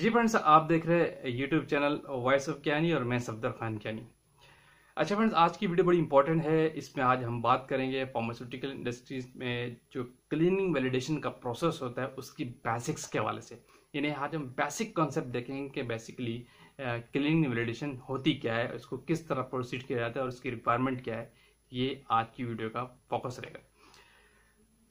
जी friends आप देख रहे हैं यूट्यूब चैनल वॉइस ऑफ कैनी और मैं सफदर खान कैनी अच्छा फ्रेंड्स आज की वीडियो बड़ी इंपॉर्टेंट है इसमें आज हम बात करेंगे फार्मास्यूटिकल इंडस्ट्रीज में जो क्लीनिंग वैलिडेशन का प्रोसेस होता है उसकी बेसिक्स के हवाले से यानी आज हम बेसिक कॉन्सेप्ट देखेंगे कि बेसिकली क्लीनिंग वैलिडेशन होती क्या है उसको किस तरह प्रोसीड किया जाता है और उसकी रिक्वायरमेंट क्या है ये आज की वीडियो का फोकस रहेगा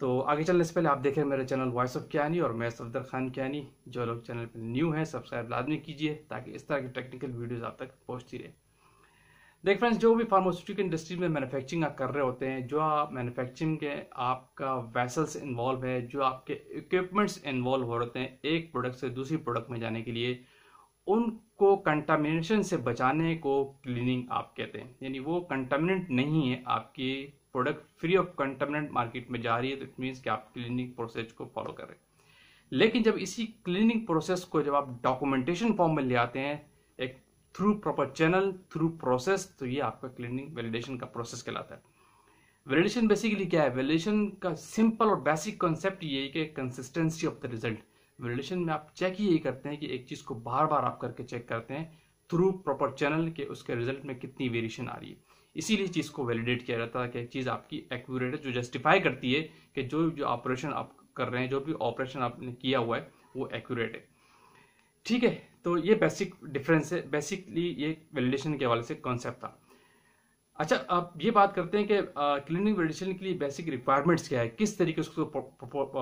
तो आगे चलने से पहले आप देखें मेरे चैनल वॉइस ऑफ क्यानी और मैं सफदर खान क्यानी जो लोग चैनल पर न्यू हैं सब्सक्राइब लाजमी कीजिए ताकि इस तरह की टेक्निकल वीडियोज़ आप तक पहुँचती रहे देख फ्रेंड्स जो भी फार्मास्यूटिकल इंडस्ट्री में मैन्युफैक्चरिंग आप कर रहे होते हैं जो आप मैनुफैक्चरिंग के आपका वैसल्स इन्वॉल्व है जो आपके इक्विपमेंट्स इन्वॉल्व हो रहे हैं एक प्रोडक्ट से दूसरी प्रोडक्ट में जाने के लिए उनको कंटामिनेशन से बचाने को क्लीनिंग आप कहते हैं यानी वो कंटामिनेंट नहीं है आपकी product free of contaminant market में जा रही है तो इट मीन्स कि आप क्लीनिंग प्रोसेस को फॉलो करें लेकिन जब इसी क्लीनिंग प्रोसेस को जब आप डॉक्यूमेंटेशन फॉर्म में ले आते हैं एक through proper channel through process तो ये आपका क्लीनिंग वैलिडेशन का प्रोसेस कहलाता है वैलिडेशन बेसिकली क्या है वैलिडेशन का सिंपल और बेसिक कॉन्सेप्ट ये है कि consistency of the result validation में आप चेक ही यही करते हैं कि एक चीज़ को बार बार आप करके चेक करते हैं थ्रू प्रॉपर चैनल के उसके रिजल्ट में कितनी वेरिएशन आ रही है इसीलिए चीज़ को वैलिडेट किया जाता है कि चीज़ आपकी एक्यूरेट है जो जस्टिफाई करती है कि जो जो ऑपरेशन आप कर रहे हैं जो भी ऑपरेशन आपने किया हुआ है वो एक्यूरेट है ठीक है तो ये बेसिक डिफरेंस है बेसिकली ये वैलिडेशन के हवाले से कॉन्सेप्ट था अच्छा अब ये बात करते हैं कि क्लिनिक वैलिडेशन के लिए बेसिक रिक्वायरमेंट्स क्या है किस तरीके से उसको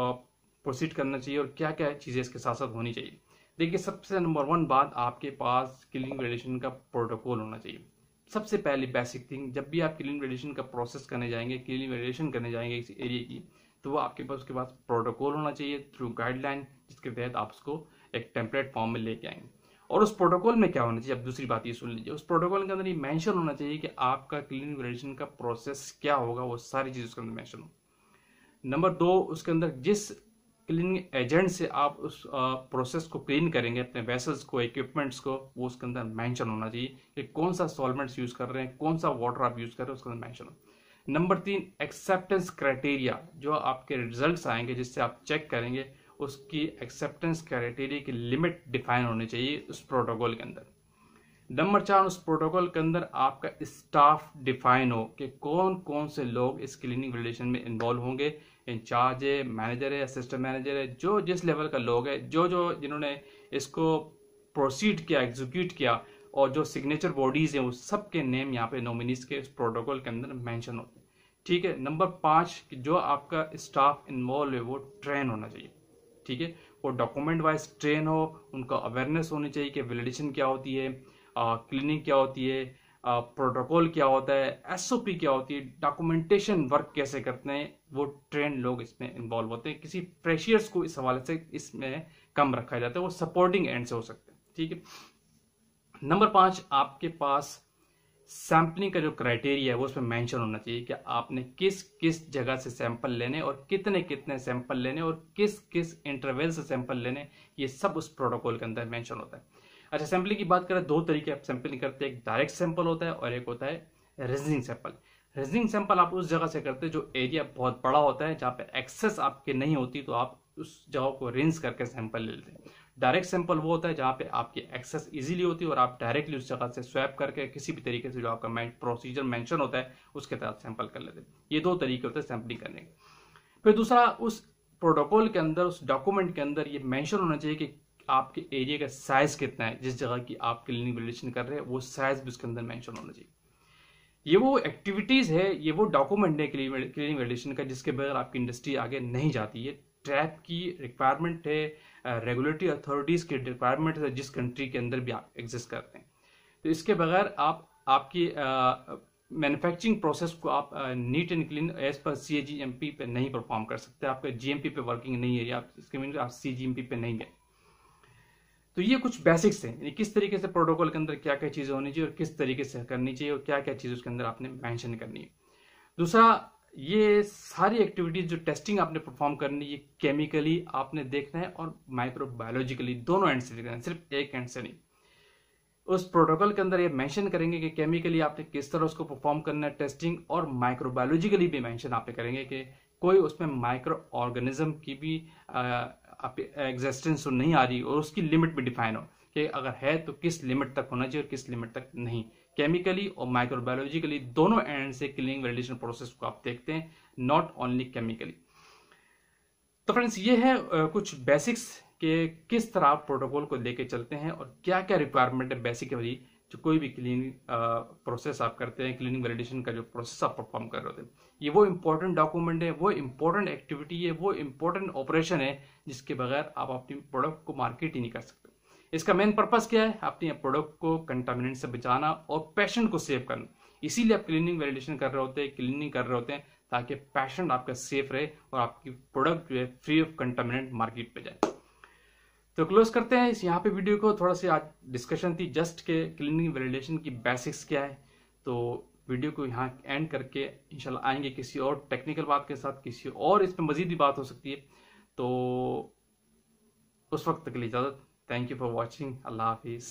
प्रोसीड करना चाहिए और क्या क्या चीज़ें इसके साथ साथ होनी चाहिए देखिए सबसे नंबर वन बात आपके पास क्लिनिक वैलिडेशन का प्रोटोकॉल होना चाहिए सबसे पहले बेसिक थिंग जब भी आप क्लीन वेडिएशन का प्रोसेस करने जाएंगे क्लीन वेडिएशन करने जाएंगे इस एरिया की तो वो आपके पास उसके पास प्रोटोकॉल होना चाहिए थ्रू गाइडलाइन जिसके तहत आप उसको एक टेम्पलेट फॉर्म में लेके आएंगे और उस प्रोटोकॉल में क्या होना चाहिए अब दूसरी बात ये सुन लीजिए उस प्रोटोकॉल के अंदर ये मैंशन होना चाहिए कि आपका क्लीन वेडिएशन का प्रोसेस क्या होगा वो सारी चीज़ उसके अंदर मैंशन हो नंबर दो उसके अंदर जिस क्लीनिंग एजेंट से आप उस प्रोसेस को क्लीन करेंगे अपने वेसल्स को इक्विपमेंट्स को वो उसके अंदर मैंशन होना चाहिए कि कौन सा सॉल्वेंट्स यूज़ कर रहे हैं कौन सा वाटर आप यूज़ कर रहे हैं उसके अंदर मैंशन हो नंबर तीन एक्सेप्टेंस क्राइटेरिया जो आपके रिजल्ट आएंगे जिससे आप चेक करेंगे उसकी एक्सेप्टेंस क्राइटेरिया की लिमिट डिफाइन होनी चाहिए उस प्रोटोकॉल के अंदर नंबर चार उस प्रोटोकॉल के अंदर आपका स्टाफ डिफाइन हो कि कौन कौन से लोग इस क्लिनिक रिलेशन में इन्वॉल्व होंगे इंचार्ज है मैनेजर है असिस्टेंट मैनेजर है जो जिस लेवल का लोग है जो जो जिन्होंने इसको प्रोसीड किया एग्जीक्यूट किया और जो सिग्नेचर बॉडीज़ हैं उस सब के नेम यहाँ पे नॉमिनीस के प्रोटोकॉल के अंदर मैंशन होते हैं ठीक है नंबर पाँच जो आपका स्टाफ इन्वॉल्व है वो ट्रेन होना चाहिए ठीक है वो डॉक्यूमेंट वाइज ट्रेन हो उनका अवेयरनेस होनी चाहिए कि वेलिडेशन क्या होती है क्लिनिक क्या होती है प्रोटोकॉल क्या होता है एसओपी क्या होती है डॉक्यूमेंटेशन वर्क कैसे करते हैं वो ट्रेन लोग इसमें इन्वॉल्व होते हैं किसी प्रेशियर्स को इस हवाले से इसमें कम रखा जाता है वो सपोर्टिंग एंड से हो सकते हैं ठीक है नंबर पाँच आपके पास सैम्पलिंग का जो क्राइटेरिया है वो उसमें मेंशन होना चाहिए कि आपने किस किस जगह से सैंपल लेने और कितने कितने सैंपल लेने और किस किस इंटरवल से सैंपल लेने ये सब उस प्रोटोकॉल के अंदर मेंशन होता है अच्छा सैम्पलिंग की बात करें दो तरीके आप सैम्पलिंग करते हैं एक डायरेक्ट सैंपल होता है और एक होता है रेजिंग सैंपल रेजिंग सैंपल आप उस जगह से करते हैं जो एरिया बहुत बड़ा होता है जहाँ पे एक्सेस आपके नहीं होती तो आप उस जगह को रेंज करके सैंपल ले लेते हैं डायरेक्ट सैंपल वो होता है जहाँ पे आपकी एक्सेस इजीली होती है और आप डायरेक्टली उस जगह से स्वैप करके किसी भी तरीके से जो आपका प्रोसीजर मेंशन होता है उसके तहत सैंपल कर लेते हैं ये दो तरीके होते हैं सैंपलिंग करने के फिर दूसरा उस प्रोटोकॉल के अंदर उस डॉक्यूमेंट के अंदर ये मैंशन होना चाहिए कि आपके एरिया का साइज कितना है जिस जगह की आप क्लिनिक वैल्यूशन कर रहे हैं वो साइज भी उसके अंदर मैंशन होना चाहिए ये वो एक्टिविटीज़ है ये वो डॉक्यूमेंट है क्लिनिक वैल्यूशन का जिसके बगैर आपकी इंडस्ट्री आगे नहीं जाती है ट्रैप की रिक्वायरमेंट है रेगुलेटरी अथॉरिटीज़ की रिक्वायरमेंट है जिस कंट्री के अंदर भी आप एग्जिस्ट करते हैं तो इसके बगैर आप आपकी मैन्युफैक्चरिंग प्रोसेस को आप neat and clean as per C A ji M P पे नहीं परफॉर्म कर सकते आपका जी एम पी पे वर्किंग नहीं है या आप सी जी एम पी पे नहीं है तो ये कुछ बेसिक्स हैं यानी किस तरीके से प्रोटोकॉल के अंदर क्या क्या चीज़ें होनी चाहिए और किस तरीके से करनी चाहिए और क्या क्या चीज़ उसके अंदर आपने मैंशन करनी है दूसरा ये सारी एक्टिविटीज जो टेस्टिंग आपने परफॉर्म करनी है केमिकली आपने देखना है और माइक्रोबायोलॉजिकली दोनों एंड से देखना है सिर्फ एक एंड से नहीं उस प्रोटोकॉल के अंदर ये मेंशन करेंगे कि केमिकली आपने किस तरह उसको परफॉर्म करना है टेस्टिंग और माइक्रोबायोलॉजिकली भी मेंशन आपने करेंगे कि कोई उसमें माइक्रो ऑर्गेनिज्म की भी एग्जिस्टेंस तो नहीं आ रही और उसकी लिमिट भी डिफाइन हो कि अगर है तो किस लिमिट तक होना चाहिए और किस लिमिट तक नहीं केमिकली और माइक्रोबायोलॉजिकली दोनों एंड से किलिंग वेलिडेशन प्रोसेस को आप देखते हैं नॉट ओनली केमिकली तो फ्रेंड्स ये है कुछ बेसिक्स के किस तरह आप प्रोटोकॉल को लेके चलते हैं और क्या क्या रिक्वायरमेंट है बेसिकली जो कोई भी क्लीनिंग प्रोसेस आप करते हैं क्लीनिंग वैलिडेशन का जो प्रोसेस आप परफॉर्म कर रहे होते हैं ये वो इम्पोर्टेंट डॉक्यूमेंट है वो इम्पोर्टेंट एक्टिविटी है वो इम्पोर्टेंट ऑपरेशन है जिसके बगैर आप अपने प्रोडक्ट को मार्केट ही नहीं कर सकते इसका मेन पर्पस क्या है अपने प्रोडक्ट को कंटामिनेंट से बचाना और पेशेंट को सेव करना इसीलिए आप क्लीनिंग वैलिडेशन कर रहे होते हैं क्लीनिंग कर रहे होते हैं ताकि पेशेंट आपका सेफ रहे और आपकी प्रोडक्ट जो है फ्री ऑफ कंटामिनेंट मार्केट पर जाए तो क्लोज करते हैं इस यहाँ पे वीडियो को थोड़ा सा डिस्कशन थी जस्ट के क्लिनिकल वैलिडेशन की बेसिक्स क्या है तो वीडियो को यहाँ एंड करके इंशाल्लाह आएंगे किसी और टेक्निकल बात के साथ किसी और इसमें मजीद भी बात हो सकती है तो उस वक्त के लिए इजाज़त थैंक यू फॉर वॉचिंग अल्लाह हाफिज़